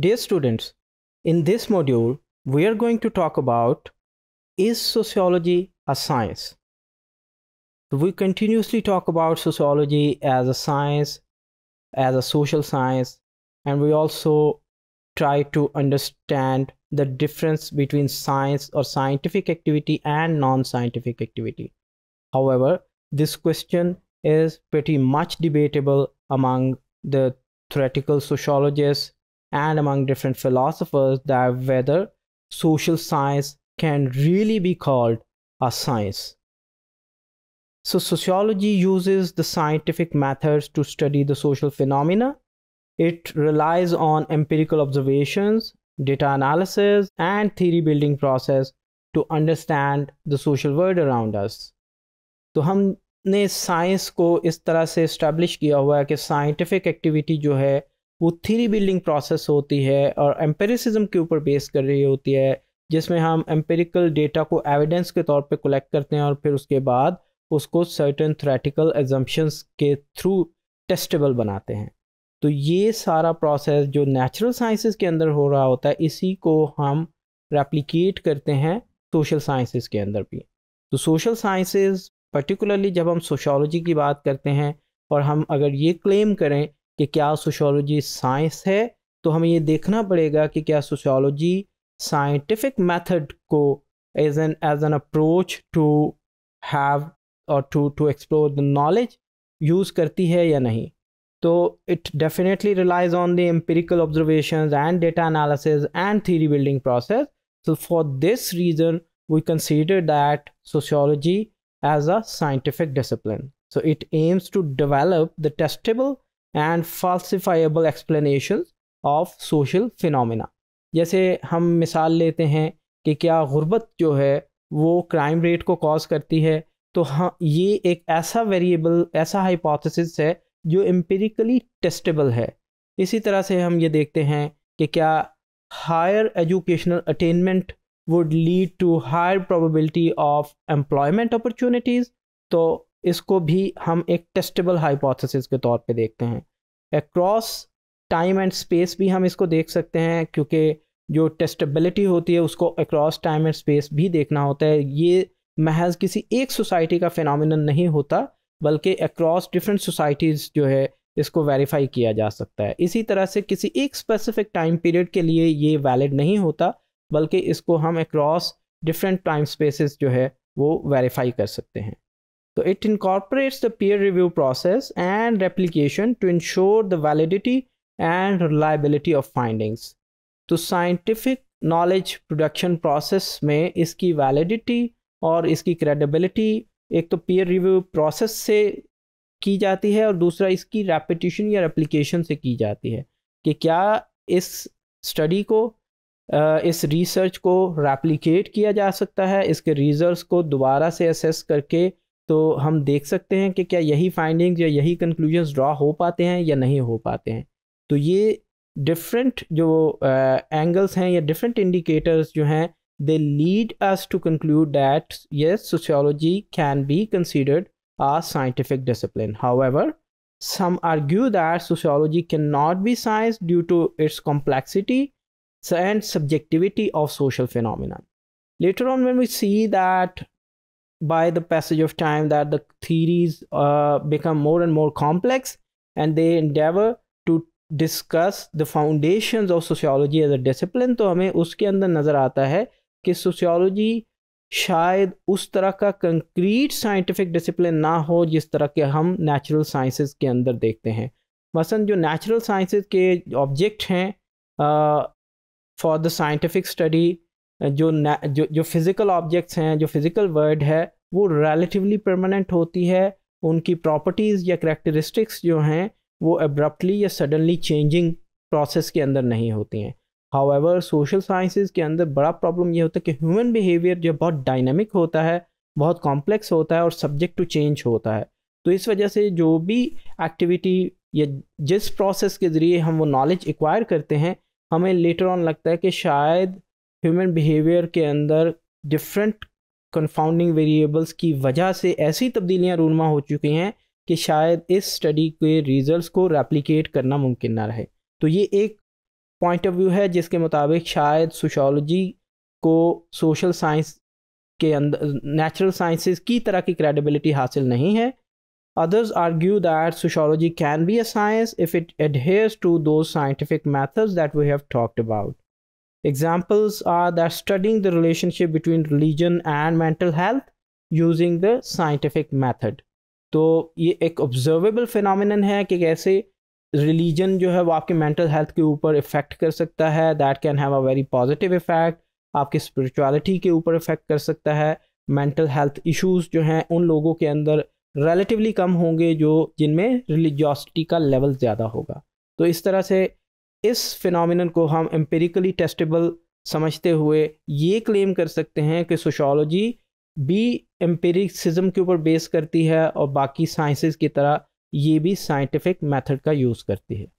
Dear students, in this module, we are going to talk about Is sociology a science? We continuously talk about sociology as a science, as a social science, and we also try to understand the difference between science or scientific activity and non scientific activity. However, this question is pretty much debatable among the theoretical sociologists and among different philosophers that whether social science can really be called a science. So, sociology uses the scientific methods to study the social phenomena. It relies on empirical observations, data analysis, and theory building process to understand the social world around us. तो हमने science को इस तरह से establish किया हुआ कि scientific activity जो है वो थीरी बिल्डिंग प्रोसेस होती है और एम्पेरिसिज्म के ऊपर बेस कर रही होती है जिसमें हम एम्पेरिकल डेटा को एविडेंस के तौर पे कलेक्ट करते हैं और फिर उसके बाद उसको सर्टन थ्रेटिकल एजम्पन्स के थ्रू टेस्टेबल बनाते हैं तो ये सारा प्रोसेस जो नेचुरल साइंसेस के अंदर हो रहा होता है इसी को हम रेप्लिकेट करते हैं सोशल साइंसेस के अंदर भी तो सोशल साइंसेस पर्टिकुलरली जब हम सोशोलॉजी की बात करते हैं और हम अगर ये क्लेम करें कि क्या सोशोलॉजी साइंस है तो हमें ये देखना पड़ेगा कि क्या सोशोलॉजी साइंटिफिक मेथड को as an as an approach to have और to to explore the knowledge use करती है या नहीं तो it definitely relies on the empirical observation and data analysis and theory building process so for this reason we consider that sociology as a scientific discipline so it aims to develop the testable and falsifiable explanation of social phenomena जैसे हम मिसाल लेते हैं कि क्या गुर्बत जो है वो क्राइम रेट को कॉज करती है तो हाँ ये एक ऐसा वेरिएबल ऐसा हाइपोथेसिस है जो एम्पेरिकली टेस्टेबल है इसी तरह से हम ये देखते हैं कि क्या higher educational attainment would lead to higher probability of employment opportunities तो इसको भी हम एक टेस्टेबल हाइपोथेसिस के तौर पे देखते हैं अक्रॉस टाइम एंड स्पेस भी हम इसको देख सकते हैं क्योंकि जो टेस्टेबिलिटी होती है उसको अक्रॉस टाइम एंड स्पेस भी देखना होता है ये महज किसी एक सोसाइटी का फिनोमिनन नहीं होता बल्कि अक्रॉस डिफरेंट सोसाइटीज़ जो है इसको वेरीफाई किया जा सकता है इसी तरह से किसी एक स्पेसिफिक टाइम पीरियड के लिए ये वैलिड नहीं होता बल्कि इसको हम अक्रॉस डिफरेंट टाइम स्पेसेस जो है वो वेरीफाई कर सकते हैं So it incorporates the peer review process and replication to ensure the validity and reliability of findings. तो scientific knowledge production process में इसकी validity और इसकी credibility एक तो peer review process से की जाती है और दूसरा इसकी repetition या replication से की जाती है कि क्या इस स्टडी को इस रिसर्च को रेप्लिकेट किया जा सकता है इसके रिजल्ट्स को दोबारा से असेस करके तो हम देख सकते हैं कि क्या यही फाइंडिंग्स या यही कंक्लूजन्स ड्रा हो पाते हैं या नहीं हो पाते हैं तो ये डिफरेंट जो एंगल्स uh, हैं या डिफरेंट इंडिकेटर्स जो हैं they lead us to conclude that ये sociology can be considered a scientific discipline however argue that sociology can not be science due to its complexity and subjectivity of social phenomena. Later on when we see that by the passage of time that the theories uh, become more and more complex and they endeavor to discuss the foundations of sociology as a discipline तो हमें उसके अंदर नज़र आता है कि sociology शायद उस तरह का concrete scientific discipline ना हो जिस तरह के हम natural sciences के अंदर देखते हैं मसन जो natural sciences के object हैं uh, for the scientific study जो जो जो फिज़िकल ऑब्जेक्ट्स हैं जो फिज़िकल वर्ड है वो रेलिटिवली परमानेंट होती है उनकी प्रॉपर्टीज़ या करेक्टरिस्टिक्स जो हैं वो अब्रप्टली या सडनली चेंजिंग प्रोसेस के अंदर नहीं होती हैं हाउएवर सोशल साइंसेज के अंदर बड़ा प्रॉब्लम ये होता है कि ह्यूमन बिहेवियर जो बहुत डायनामिक होता है बहुत कॉम्प्लेक्स होता है और सब्जेक्ट टू चेंज होता है तो इस वजह से जो भी एक्टिविटी या जिस प्रोसेस के ज़रिए हम वो नॉलेज एक्वायर करते हैं हमें लेटर ऑन लगता है कि शायद ह्यूमन बिहेवियर के अंदर डिफरेंट कन्फाउंडिंग वेरिएबल्स की वजह से ऐसी तब्दीलियाँ रूनमा हो चुकी हैं कि शायद इस स्टडी के रिजल्ट्स को रेप्लिकेट करना मुमकिन ना रहे तो ये एक पॉइंट ऑफ व्यू है जिसके मुताबिक शायद सोशोलॉजी को सोशल साइंस के अंदर नेचुरल साइंसेस की तरह की क्रेडिबिलिटी हासिल नहीं है others argue that sociology can be a science if it adheres to दो scientific methods that we have talked about Examples are that studying the relationship between religion and mental health using the scientific method. तो ये एक observable phenomenon है कि कैसे religion जो है वो आपके मेंटल हेल्थ के ऊपर इफ़ेक्ट कर सकता है that can have a very positive effect आपके स्पिरिचुअलिटी के ऊपर इफ़ेक्ट कर सकता है मेंटल हेल्थ इश्यूज जो हैं उन लोगों के अंदर रिलेटिवली कम होंगे जो जिनमें रिलीजॉसिटी का लेवल ज़्यादा होगा तो इस तरह से इस फिनोमिनन को हम एम्पेरिकली टेस्टेबल समझते हुए ये क्लेम कर सकते हैं कि सोशोलॉजी भी एम्पेरिकसिज्म के ऊपर बेस करती है और बाकी साइंसेस की तरह ये भी साइंटिफिक मेथड का यूज़ करती है